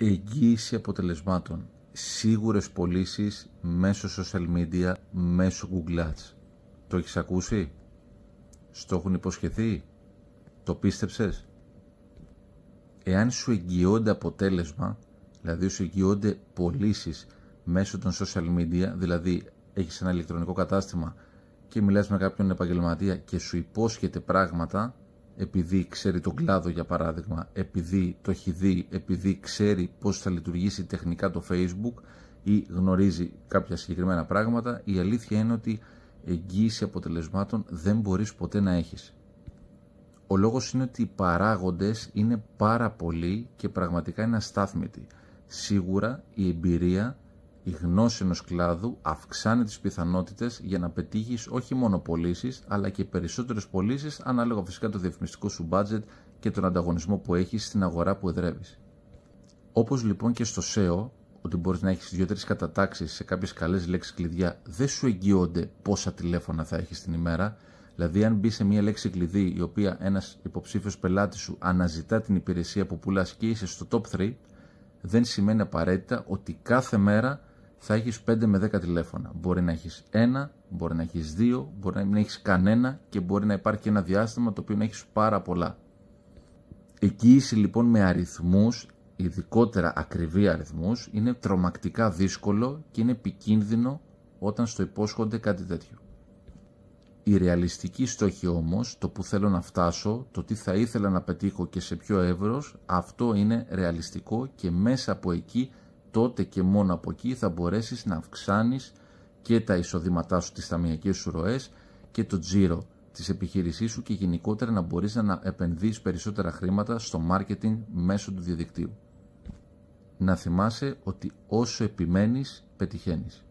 εγγύηση αποτελεσμάτων, σίγουρες πωλήσεις μέσω social media, μέσω Google Ads. Το έχεις ακούσει? Στο έχουν υποσχεθεί? Το πίστεψες? Εάν σου εγγυώνται αποτέλεσμα, δηλαδή σου εγγυώνται πωλήσεις μέσω των social media, δηλαδή έχεις ένα ηλεκτρονικό κατάστημα και μιλάς με κάποιον επαγγελματία και σου υπόσχεται πράγματα, επειδή ξέρει τον κλάδο για παράδειγμα, επειδή το έχει δει, επειδή ξέρει πώς θα λειτουργήσει τεχνικά το Facebook ή γνωρίζει κάποια συγκεκριμένα πράγματα, η αλήθεια είναι ότι εγγύηση αποτελεσμάτων δεν μπορείς ποτέ να έχεις. Ο λόγος είναι ότι οι παράγοντες είναι πάρα πολλοί και πραγματικά είναι αστάθμητοι. Σίγουρα η εμπειρία η γνώση ενός κλάδου αυξάνει τις πιθανότητες για να πετύχεις όχι μόνο πωλήσεις, αλλά και περισσότερες πωλήσεις ανάλογα φυσικά το διαφημιστικό σου budget και τον ανταγωνισμό που έχεις στην αγορά που εδρεύεις. Όπως λοιπόν και στο SEO, ότι μπορείς να έχεις δυο δύο-τρει κατατάξεις σε κάποιες καλές λέξεις κλειδιά, δεν σου εγγυώνται πόσα τηλέφωνα θα έχεις την ημέρα. Δηλαδή, αν μπει σε μία λέξη κλειδί η οποία ένας υποψήφιος πελάτης σου αναζητά την υπηρεσία που πουλάς και είσαι στο top 3, δεν σημαίνει απαραίτητα ότι κάθε μέρα θα έχεις 5 με 10 τηλέφωνα. Μπορεί να έχεις ένα, μπορεί να έχεις δύο, μπορεί να μην έχεις κανένα και μπορεί να υπάρχει ένα διάστημα το οποίο να έχεις πάρα πολλά. Εγγύηση λοιπόν με αριθμούς, ειδικότερα ακριβή αριθμούς, είναι τρομακτικά δύσκολο και είναι επικίνδυνο όταν στο υπόσχονται κάτι τέτοιο. Η ρεαλιστική στόχη όμως, το που θέλω να φτάσω, το τι θα ήθελα να πετύχω και σε ποιο εύρος, αυτό είναι ρεαλιστικό και μέσα από εκεί τότε και μόνο από εκεί θα μπορέσεις να αυξάνεις και τα εισοδήματά σου, τις ταμιακές σου ροές και το τζίρο της επιχείρησής σου και γενικότερα να μπορείς να επενδύεις περισσότερα χρήματα στο marketing μέσω του διαδικτύου. Να θυμάσαι ότι όσο επιμένεις, πετυχαίνεις.